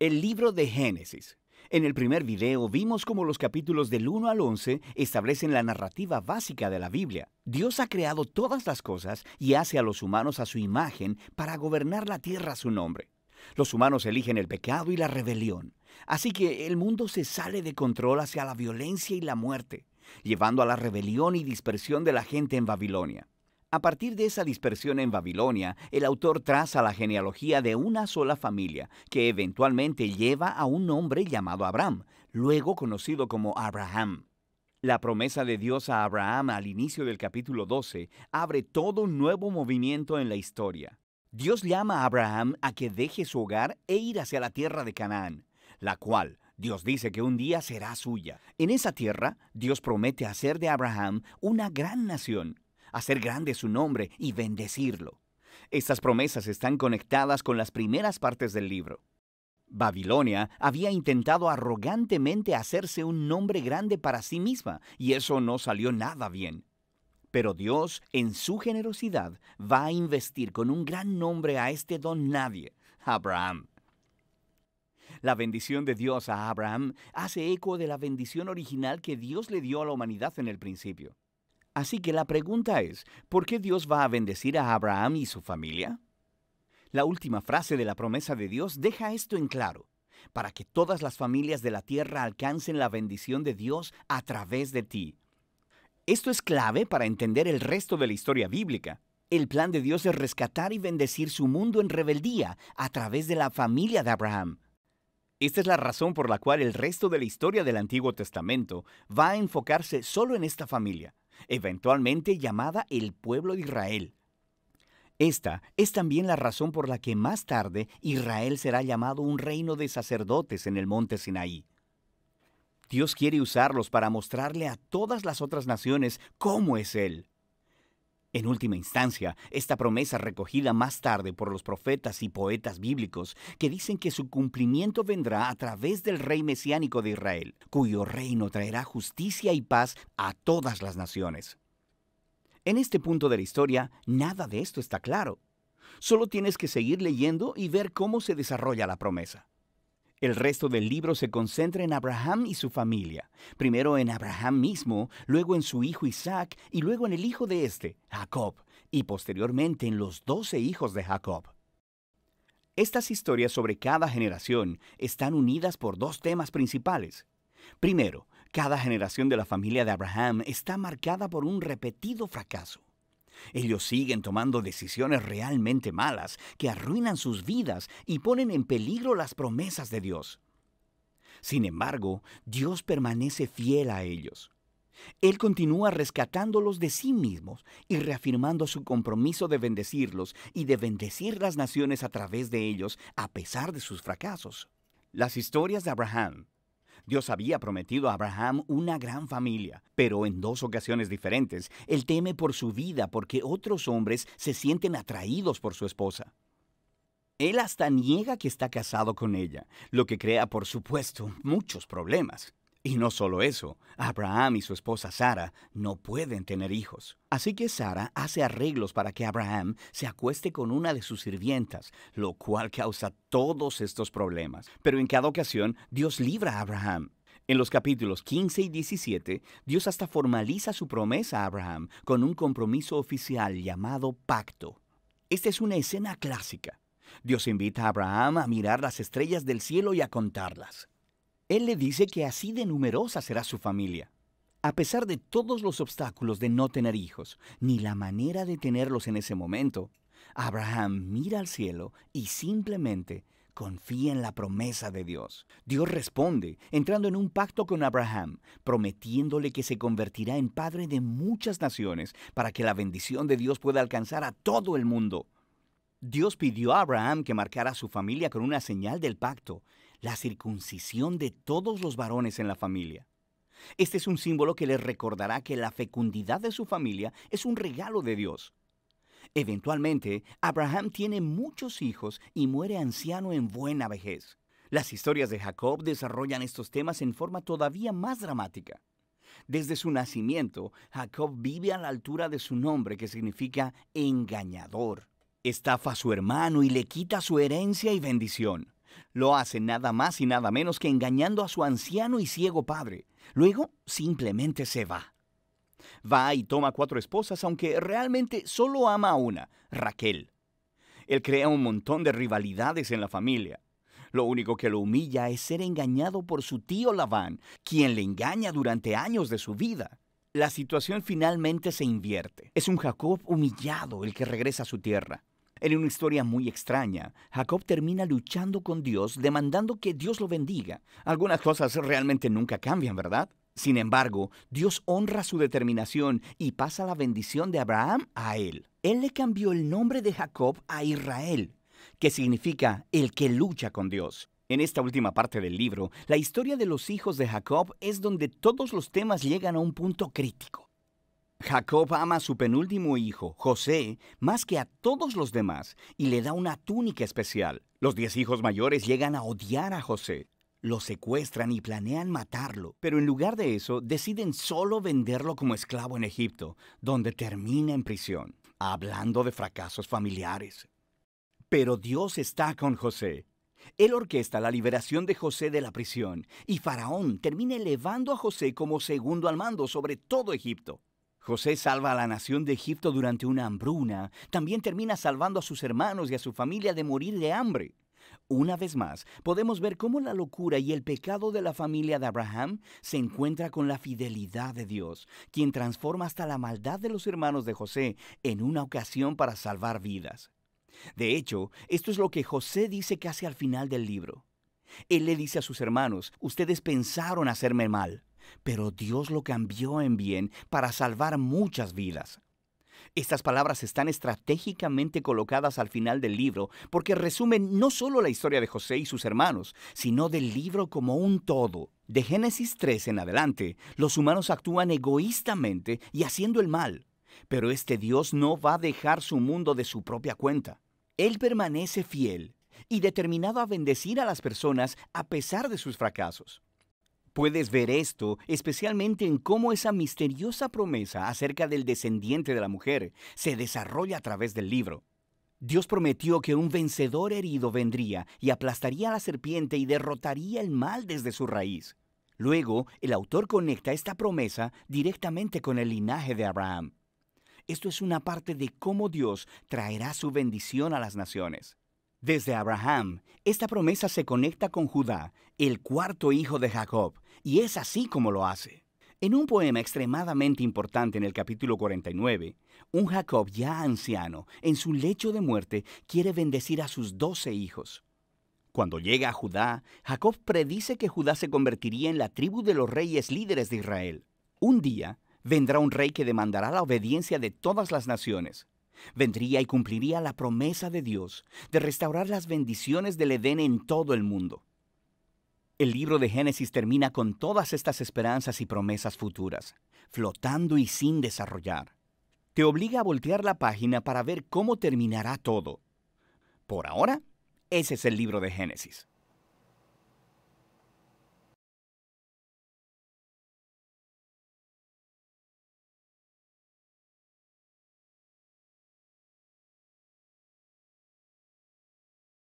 El libro de Génesis. En el primer video vimos cómo los capítulos del 1 al 11 establecen la narrativa básica de la Biblia. Dios ha creado todas las cosas y hace a los humanos a su imagen para gobernar la tierra a su nombre. Los humanos eligen el pecado y la rebelión. Así que el mundo se sale de control hacia la violencia y la muerte, llevando a la rebelión y dispersión de la gente en Babilonia. A partir de esa dispersión en Babilonia, el autor traza la genealogía de una sola familia, que eventualmente lleva a un hombre llamado Abraham, luego conocido como Abraham. La promesa de Dios a Abraham al inicio del capítulo 12 abre todo un nuevo movimiento en la historia. Dios llama a Abraham a que deje su hogar e ir hacia la tierra de Canaán, la cual Dios dice que un día será suya. En esa tierra, Dios promete hacer de Abraham una gran nación hacer grande su nombre y bendecirlo. Estas promesas están conectadas con las primeras partes del libro. Babilonia había intentado arrogantemente hacerse un nombre grande para sí misma, y eso no salió nada bien. Pero Dios, en su generosidad, va a investir con un gran nombre a este don nadie, Abraham. La bendición de Dios a Abraham hace eco de la bendición original que Dios le dio a la humanidad en el principio. Así que la pregunta es, ¿por qué Dios va a bendecir a Abraham y su familia? La última frase de la promesa de Dios deja esto en claro, para que todas las familias de la tierra alcancen la bendición de Dios a través de ti. Esto es clave para entender el resto de la historia bíblica. El plan de Dios es rescatar y bendecir su mundo en rebeldía a través de la familia de Abraham. Esta es la razón por la cual el resto de la historia del Antiguo Testamento va a enfocarse solo en esta familia eventualmente llamada el pueblo de Israel. Esta es también la razón por la que más tarde Israel será llamado un reino de sacerdotes en el monte Sinaí. Dios quiere usarlos para mostrarle a todas las otras naciones cómo es Él. En última instancia, esta promesa recogida más tarde por los profetas y poetas bíblicos que dicen que su cumplimiento vendrá a través del rey mesiánico de Israel, cuyo reino traerá justicia y paz a todas las naciones. En este punto de la historia, nada de esto está claro. Solo tienes que seguir leyendo y ver cómo se desarrolla la promesa. El resto del libro se concentra en Abraham y su familia, primero en Abraham mismo, luego en su hijo Isaac y luego en el hijo de este, Jacob, y posteriormente en los doce hijos de Jacob. Estas historias sobre cada generación están unidas por dos temas principales. Primero, cada generación de la familia de Abraham está marcada por un repetido fracaso. Ellos siguen tomando decisiones realmente malas que arruinan sus vidas y ponen en peligro las promesas de Dios. Sin embargo, Dios permanece fiel a ellos. Él continúa rescatándolos de sí mismos y reafirmando su compromiso de bendecirlos y de bendecir las naciones a través de ellos a pesar de sus fracasos. Las historias de Abraham, Dios había prometido a Abraham una gran familia, pero en dos ocasiones diferentes. Él teme por su vida porque otros hombres se sienten atraídos por su esposa. Él hasta niega que está casado con ella, lo que crea, por supuesto, muchos problemas. Y no solo eso, Abraham y su esposa Sara no pueden tener hijos. Así que Sara hace arreglos para que Abraham se acueste con una de sus sirvientas, lo cual causa todos estos problemas. Pero en cada ocasión, Dios libra a Abraham. En los capítulos 15 y 17, Dios hasta formaliza su promesa a Abraham con un compromiso oficial llamado pacto. Esta es una escena clásica. Dios invita a Abraham a mirar las estrellas del cielo y a contarlas. Él le dice que así de numerosa será su familia. A pesar de todos los obstáculos de no tener hijos, ni la manera de tenerlos en ese momento, Abraham mira al cielo y simplemente confía en la promesa de Dios. Dios responde, entrando en un pacto con Abraham, prometiéndole que se convertirá en padre de muchas naciones para que la bendición de Dios pueda alcanzar a todo el mundo. Dios pidió a Abraham que marcara a su familia con una señal del pacto, la circuncisión de todos los varones en la familia. Este es un símbolo que les recordará que la fecundidad de su familia es un regalo de Dios. Eventualmente, Abraham tiene muchos hijos y muere anciano en buena vejez. Las historias de Jacob desarrollan estos temas en forma todavía más dramática. Desde su nacimiento, Jacob vive a la altura de su nombre, que significa engañador. Estafa a su hermano y le quita su herencia y bendición. Lo hace nada más y nada menos que engañando a su anciano y ciego padre. Luego simplemente se va. Va y toma cuatro esposas, aunque realmente solo ama a una, Raquel. Él crea un montón de rivalidades en la familia. Lo único que lo humilla es ser engañado por su tío Labán, quien le engaña durante años de su vida. La situación finalmente se invierte. Es un Jacob humillado el que regresa a su tierra. En una historia muy extraña, Jacob termina luchando con Dios, demandando que Dios lo bendiga. Algunas cosas realmente nunca cambian, ¿verdad? Sin embargo, Dios honra su determinación y pasa la bendición de Abraham a él. Él le cambió el nombre de Jacob a Israel, que significa el que lucha con Dios. En esta última parte del libro, la historia de los hijos de Jacob es donde todos los temas llegan a un punto crítico. Jacob ama a su penúltimo hijo, José, más que a todos los demás y le da una túnica especial. Los diez hijos mayores llegan a odiar a José. Lo secuestran y planean matarlo, pero en lugar de eso deciden solo venderlo como esclavo en Egipto, donde termina en prisión, hablando de fracasos familiares. Pero Dios está con José. Él orquesta la liberación de José de la prisión y Faraón termina elevando a José como segundo al mando sobre todo Egipto. José salva a la nación de Egipto durante una hambruna. También termina salvando a sus hermanos y a su familia de morir de hambre. Una vez más, podemos ver cómo la locura y el pecado de la familia de Abraham se encuentra con la fidelidad de Dios, quien transforma hasta la maldad de los hermanos de José en una ocasión para salvar vidas. De hecho, esto es lo que José dice casi al final del libro. Él le dice a sus hermanos, ustedes pensaron hacerme mal, pero Dios lo cambió en bien para salvar muchas vidas. Estas palabras están estratégicamente colocadas al final del libro porque resumen no solo la historia de José y sus hermanos, sino del libro como un todo. De Génesis 3 en adelante, los humanos actúan egoístamente y haciendo el mal, pero este Dios no va a dejar su mundo de su propia cuenta. Él permanece fiel y determinado a bendecir a las personas a pesar de sus fracasos. Puedes ver esto especialmente en cómo esa misteriosa promesa acerca del descendiente de la mujer se desarrolla a través del libro. Dios prometió que un vencedor herido vendría y aplastaría a la serpiente y derrotaría el mal desde su raíz. Luego, el autor conecta esta promesa directamente con el linaje de Abraham. Esto es una parte de cómo Dios traerá su bendición a las naciones. Desde Abraham, esta promesa se conecta con Judá, el cuarto hijo de Jacob, y es así como lo hace. En un poema extremadamente importante en el capítulo 49, un Jacob ya anciano, en su lecho de muerte, quiere bendecir a sus doce hijos. Cuando llega a Judá, Jacob predice que Judá se convertiría en la tribu de los reyes líderes de Israel. Un día vendrá un rey que demandará la obediencia de todas las naciones. Vendría y cumpliría la promesa de Dios de restaurar las bendiciones del Edén en todo el mundo. El libro de Génesis termina con todas estas esperanzas y promesas futuras, flotando y sin desarrollar. Te obliga a voltear la página para ver cómo terminará todo. Por ahora, ese es el libro de Génesis.